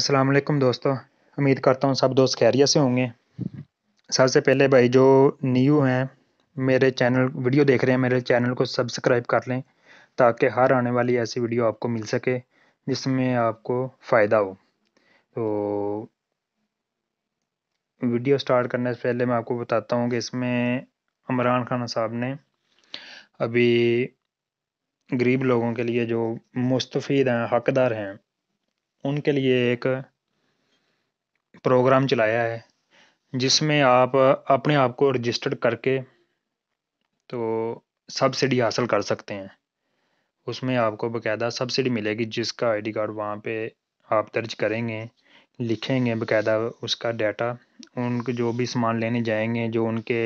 अस्सलाम वालेकुम दोस्तों उम्मीद करता हूँ सब दोस्त खैरियत से होंगे सबसे पहले भाई जो न्यू हैं मेरे चैनल वीडियो देख रहे हैं मेरे चैनल को सब्सक्राइब कर लें ताकि हर आने वाली ऐसी वीडियो आपको मिल सके जिसमें आपको फ़ायदा हो तो वीडियो स्टार्ट करने से पहले मैं आपको बताता हूँ कि इसमें इमरान खान साहब ने अभी गरीब लोगों के लिए जो मुस्तफ़ीद हैं हकदार हैं उनके लिए एक प्रोग्राम चलाया है जिसमें आप अपने आप को रजिस्टर्ड करके तो सब्सिडी हासिल कर सकते हैं उसमें आपको बकायदा सब्सिडी मिलेगी जिसका आईडी कार्ड वहाँ पे आप दर्ज करेंगे लिखेंगे बकायदा उसका डाटा उनके जो भी सामान लेने जाएंगे जो उनके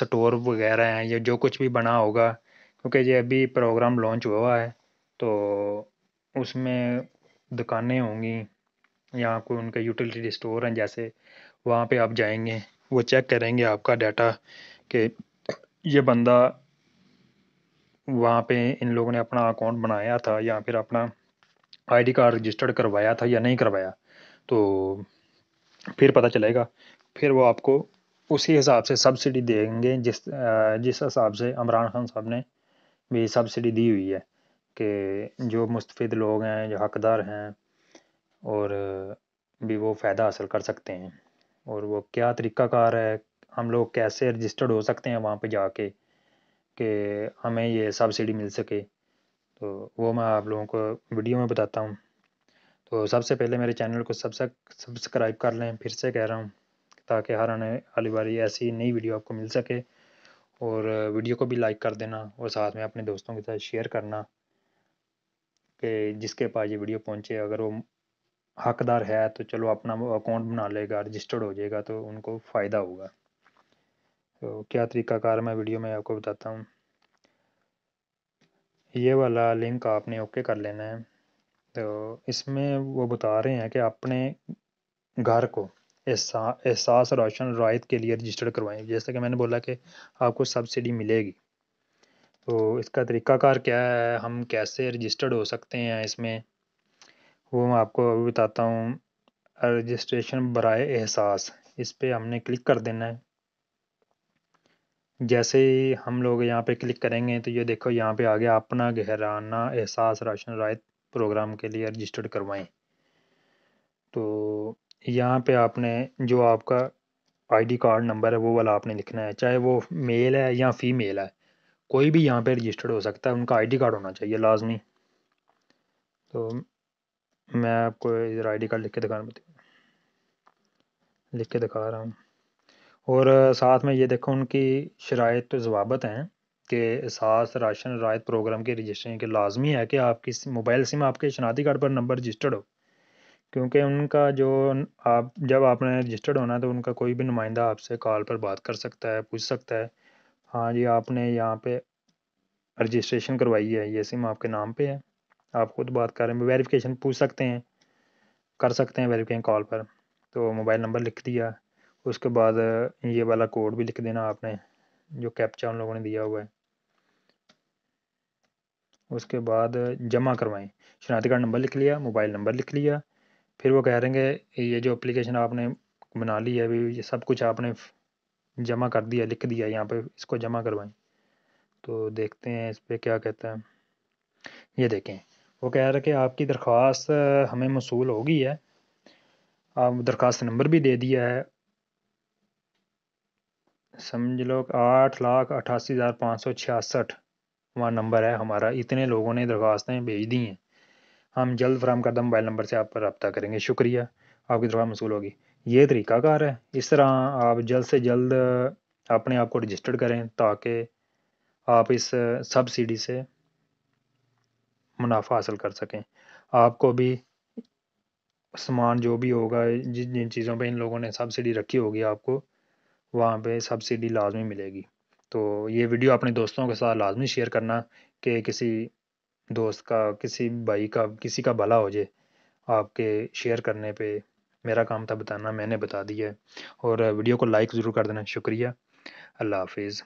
स्टोर वगैरह हैं या जो कुछ भी बना होगा क्योंकि ये अभी प्रोग्राम लॉन्च हुआ है तो उसमें दुकानें होंगी या कोई उनका यूटिलिटी स्टोर हैं जैसे वहाँ पे आप जाएंगे वो चेक करेंगे आपका डाटा कि ये बंदा वहाँ पे इन लोगों ने अपना अकाउंट बनाया था या फिर अपना आईडी कार्ड रजिस्टर्ड करवाया था या नहीं करवाया तो फिर पता चलेगा फिर वो आपको उसी हिसाब से सब्सिडी देंगे जिस जिस हिसाब से इमरान खान साहब ने भी सब्सिडी दी हुई है कि जो मुस्तफ़ लोग हैं जो हकदार हैं और भी वो फ़ायदा हासिल कर सकते हैं और वो क्या तरीक़ाकार है हम लोग कैसे रजिस्टर्ड हो सकते हैं वहाँ पे जाके कि हमें ये सब्सिडी मिल सके तो वो मैं आप लोगों को वीडियो में बताता हूँ तो सबसे पहले मेरे चैनल को सबसे सब्सक्राइब कर लें फिर से कह रहा हूँ ताकि हर आने वाली बारी ऐसी नई वीडियो आपको मिल सके और वीडियो को भी लाइक कर देना और साथ में अपने दोस्तों के साथ शेयर करना कि जिसके पास ये वीडियो पहुंचे अगर वो हकदार है तो चलो अपना अकाउंट बना लेगा रजिस्टर्ड हो जाएगा तो उनको फ़ायदा होगा तो क्या तरीकाकार मैं वीडियो में आपको बताता हूँ ये वाला लिंक आपने ओके कर लेना है तो इसमें वो बता रहे हैं कि अपने घर को एहसास राशन रायत के लिए रजिस्टर्ड करवाएं जैसा कि मैंने बोला कि आपको सब्सिडी मिलेगी तो इसका तरीकाकार क्या है हम कैसे रजिस्टर्ड हो सकते हैं इसमें वो मैं आपको अभी बताता हूँ रजिस्ट्रेशन बरए एहसास इस पर हमने क्लिक कर देना है जैसे ही हम लोग यहाँ पे क्लिक करेंगे तो ये देखो यहाँ पे आ गया अपना गहराना एहसास राशन रायत प्रोग्राम के लिए रजिस्टर्ड करवाएं तो यहाँ पे आपने जो आपका आईडी कार्ड नंबर है वो वाला आपने लिखना है चाहे वो मेल है या फीमेल है कोई भी यहाँ पे रजिस्टर्ड हो सकता है उनका आईडी कार्ड होना चाहिए लाजमी तो मैं आपको इधर आईडी कार्ड लिख के दिखा रहा हूँ लिख के दिखा रहा हूँ और साथ में ये देखो उनकी शरात तो जवाबत हैं कि सास राशन रायत प्रोग्राम के रजिस्ट्रेशन के लाजमी है कि आपकी मोबाइल सिम आपके शनाती कार्ड पर नंबर रजिस्टर्ड हो क्योंकि उनका जो आप जब आपने रजिस्टर्ड होना है तो उनका कोई भी नुमाइंदा आपसे कॉल पर बात कर सकता है पूछ सकता है हाँ जी आपने यहाँ पे रजिस्ट्रेशन करवाई है ये सिम आपके नाम पे है आप खुद बात कर रहे हैं वेरिफिकेशन पूछ सकते हैं कर सकते हैं वेरिफिकेशन कॉल पर तो मोबाइल नंबर लिख दिया उसके बाद ये वाला कोड भी लिख देना आपने जो कैप्चा उन लोगों ने दिया हुआ है उसके बाद जमा करवाएं शनाती कार्ड नंबर लिख लिया मोबाइल नंबर लिख लिया फिर वो कह रहे हैं ये जो अप्लीकेशन आपने बना ली है अभी ये सब कुछ आपने जमा कर दिया लिख दिया यहाँ पे इसको जमा करवाएं तो देखते हैं इस पर क्या कहता है ये देखें वो कह रहा है कि आपकी दरख्वास्त हमें मौसू हो गई है आप दरख्वास्त नंबर भी दे दिया है समझ लो आठ लाख अठासी हज़ार पाँच सौ छियासठ वहाँ नंबर है हमारा इतने लोगों ने दरख्वास्तें भेज दी हैं हम जल्द फ्राम करदा मोबाइल नंबर से आप पर रबता करेंगे शुक्रिया आपकी दरख्वास्त मसूल होगी ये तरीकाकार है इस तरह आप जल्द से जल्द अपने आप को रजिस्टर करें ताकि आप इस सब्सिडी से मुनाफा हासिल कर सकें आपको भी सामान जो भी होगा जिन जिन चीज़ों पे इन लोगों ने सब्सिडी रखी होगी आपको वहाँ पे सब्सिडी लाजमी मिलेगी तो ये वीडियो अपने दोस्तों के साथ लाजमी शेयर करना कि किसी दोस्त का किसी भाई का किसी का भला हो जाए आपके शेयर करने पे मेरा काम था बताना मैंने बता दिया है और वीडियो को लाइक ज़रूर कर देना शुक्रिया अल्लाह हाफिज़